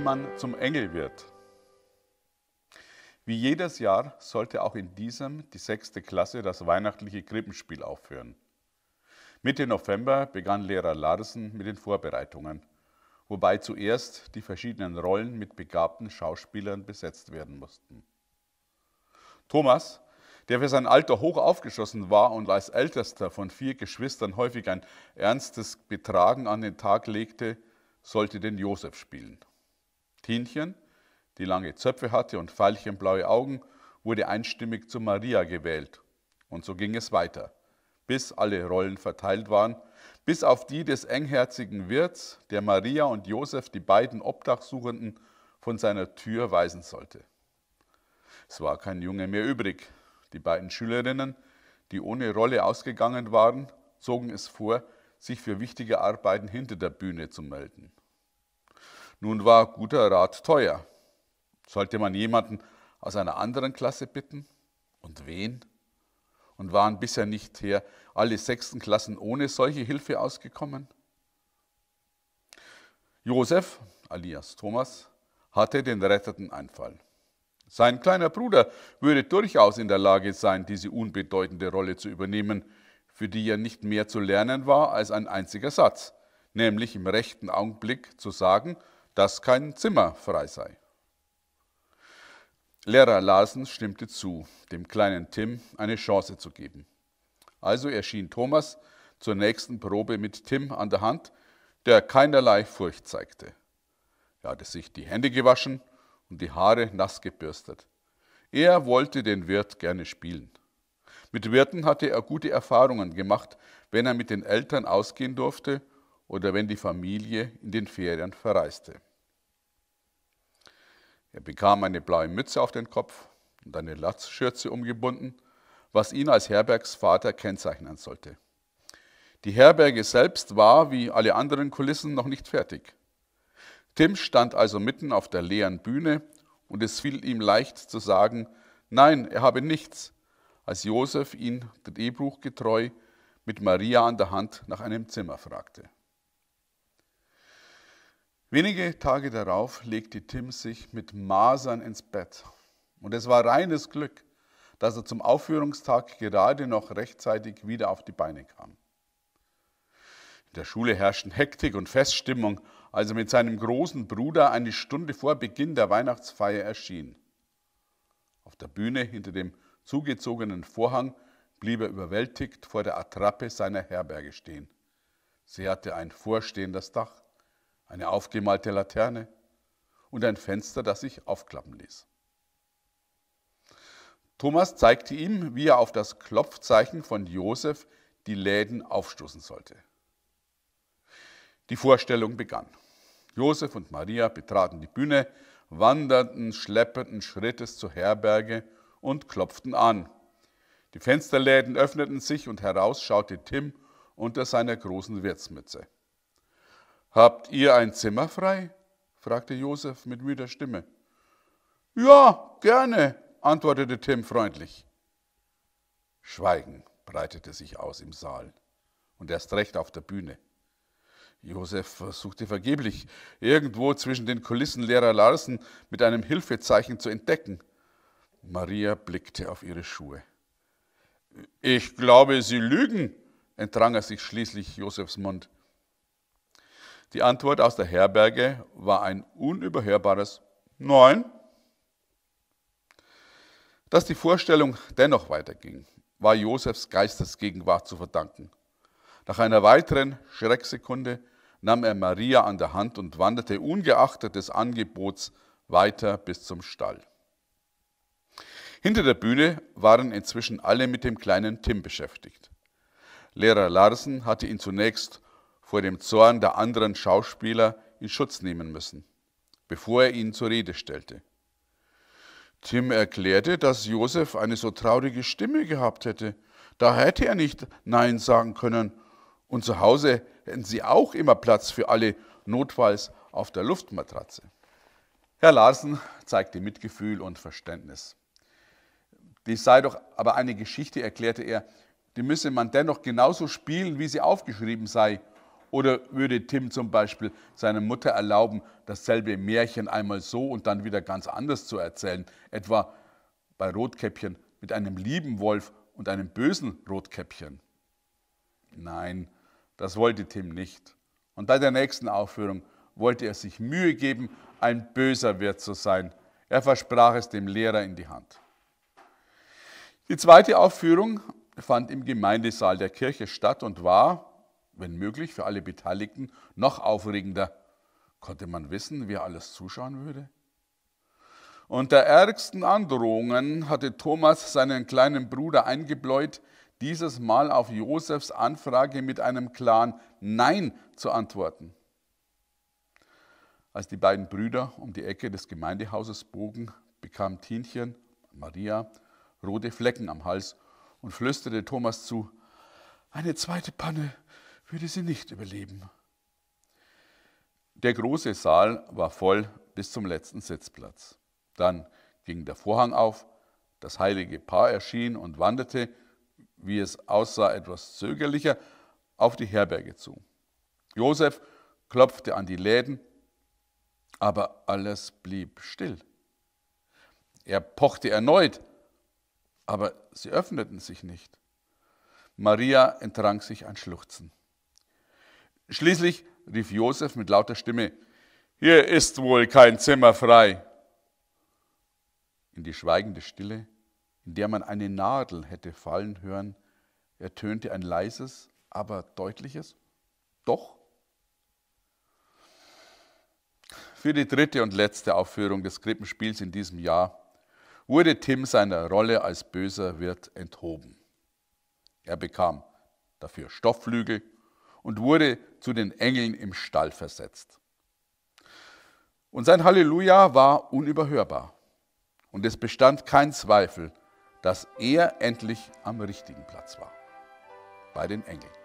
wie man zum Engel wird. Wie jedes Jahr sollte auch in diesem die sechste Klasse das weihnachtliche Krippenspiel aufhören. Mitte November begann Lehrer Larsen mit den Vorbereitungen, wobei zuerst die verschiedenen Rollen mit begabten Schauspielern besetzt werden mussten. Thomas, der für sein Alter hoch aufgeschossen war und als ältester von vier Geschwistern häufig ein ernstes Betragen an den Tag legte, sollte den Josef spielen. Kindchen, die lange Zöpfe hatte und veilchenblaue Augen, wurde einstimmig zu Maria gewählt. Und so ging es weiter, bis alle Rollen verteilt waren, bis auf die des engherzigen Wirts, der Maria und Josef, die beiden Obdachsuchenden, von seiner Tür weisen sollte. Es war kein Junge mehr übrig. Die beiden Schülerinnen, die ohne Rolle ausgegangen waren, zogen es vor, sich für wichtige Arbeiten hinter der Bühne zu melden. Nun war guter Rat teuer. Sollte man jemanden aus einer anderen Klasse bitten? Und wen? Und waren bisher nicht her alle sechsten Klassen ohne solche Hilfe ausgekommen? Josef, alias Thomas, hatte den retteten Einfall. Sein kleiner Bruder würde durchaus in der Lage sein, diese unbedeutende Rolle zu übernehmen, für die ja nicht mehr zu lernen war als ein einziger Satz, nämlich im rechten Augenblick zu sagen, dass kein Zimmer frei sei. Lehrer Larsen stimmte zu, dem kleinen Tim eine Chance zu geben. Also erschien Thomas zur nächsten Probe mit Tim an der Hand, der keinerlei Furcht zeigte. Er hatte sich die Hände gewaschen und die Haare nass gebürstet. Er wollte den Wirt gerne spielen. Mit Wirten hatte er gute Erfahrungen gemacht, wenn er mit den Eltern ausgehen durfte oder wenn die Familie in den Ferien verreiste. Er bekam eine blaue Mütze auf den Kopf und eine Latzschürze umgebunden, was ihn als Herbergsvater kennzeichnen sollte. Die Herberge selbst war, wie alle anderen Kulissen, noch nicht fertig. Tim stand also mitten auf der leeren Bühne und es fiel ihm leicht zu sagen, nein, er habe nichts, als Josef ihn, dem Ehebruch getreu, mit Maria an der Hand nach einem Zimmer fragte. Wenige Tage darauf legte Tim sich mit Masern ins Bett. Und es war reines Glück, dass er zum Aufführungstag gerade noch rechtzeitig wieder auf die Beine kam. In der Schule herrschten Hektik und Feststimmung, als er mit seinem großen Bruder eine Stunde vor Beginn der Weihnachtsfeier erschien. Auf der Bühne hinter dem zugezogenen Vorhang blieb er überwältigt vor der Attrappe seiner Herberge stehen. Sie hatte ein vorstehendes Dach eine aufgemalte Laterne und ein Fenster, das sich aufklappen ließ. Thomas zeigte ihm, wie er auf das Klopfzeichen von Josef die Läden aufstoßen sollte. Die Vorstellung begann. Josef und Maria betraten die Bühne, wanderten schleppenden Schrittes zur Herberge und klopften an. Die Fensterläden öffneten sich und heraus schaute Tim unter seiner großen Wirtsmütze. Habt ihr ein Zimmer frei? fragte Josef mit müder Stimme. Ja, gerne, antwortete Tim freundlich. Schweigen breitete sich aus im Saal und erst recht auf der Bühne. Josef versuchte vergeblich, irgendwo zwischen den Kulissen Lehrer Larsen mit einem Hilfezeichen zu entdecken. Maria blickte auf ihre Schuhe. Ich glaube, Sie lügen, entrang er sich schließlich Josefs Mund. Die Antwort aus der Herberge war ein unüberhörbares Nein. Dass die Vorstellung dennoch weiterging, war Josefs Geistesgegenwart zu verdanken. Nach einer weiteren Schrecksekunde nahm er Maria an der Hand und wanderte ungeachtet des Angebots weiter bis zum Stall. Hinter der Bühne waren inzwischen alle mit dem kleinen Tim beschäftigt. Lehrer Larsen hatte ihn zunächst vor dem Zorn der anderen Schauspieler in Schutz nehmen müssen, bevor er ihn zur Rede stellte. Tim erklärte, dass Josef eine so traurige Stimme gehabt hätte. Da hätte er nicht Nein sagen können. Und zu Hause hätten sie auch immer Platz für alle, notfalls auf der Luftmatratze. Herr Larsen zeigte Mitgefühl und Verständnis. Dies sei doch aber eine Geschichte, erklärte er, die müsse man dennoch genauso spielen, wie sie aufgeschrieben sei. Oder würde Tim zum Beispiel seiner Mutter erlauben, dasselbe Märchen einmal so und dann wieder ganz anders zu erzählen? Etwa bei Rotkäppchen mit einem lieben Wolf und einem bösen Rotkäppchen. Nein, das wollte Tim nicht. Und bei der nächsten Aufführung wollte er sich Mühe geben, ein böser Wirt zu sein. Er versprach es dem Lehrer in die Hand. Die zweite Aufführung fand im Gemeindesaal der Kirche statt und war, wenn möglich für alle Beteiligten noch aufregender. Konnte man wissen, wer alles zuschauen würde? Unter ärgsten Androhungen hatte Thomas seinen kleinen Bruder eingebläut, dieses Mal auf Josefs Anfrage mit einem klaren Nein zu antworten. Als die beiden Brüder um die Ecke des Gemeindehauses bogen, bekam Tinchen, Maria, rote Flecken am Hals und flüsterte Thomas zu, eine zweite Panne, würde sie nicht überleben. Der große Saal war voll bis zum letzten Sitzplatz. Dann ging der Vorhang auf, das heilige Paar erschien und wanderte, wie es aussah, etwas zögerlicher auf die Herberge zu. Josef klopfte an die Läden, aber alles blieb still. Er pochte erneut, aber sie öffneten sich nicht. Maria entrang sich ein Schluchzen. Schließlich rief Josef mit lauter Stimme, hier ist wohl kein Zimmer frei. In die schweigende Stille, in der man eine Nadel hätte fallen hören, ertönte ein leises, aber deutliches Doch. Für die dritte und letzte Aufführung des Krippenspiels in diesem Jahr wurde Tim seiner Rolle als böser Wirt enthoben. Er bekam dafür Stoffflügel, und wurde zu den Engeln im Stall versetzt. Und sein Halleluja war unüberhörbar. Und es bestand kein Zweifel, dass er endlich am richtigen Platz war, bei den Engeln.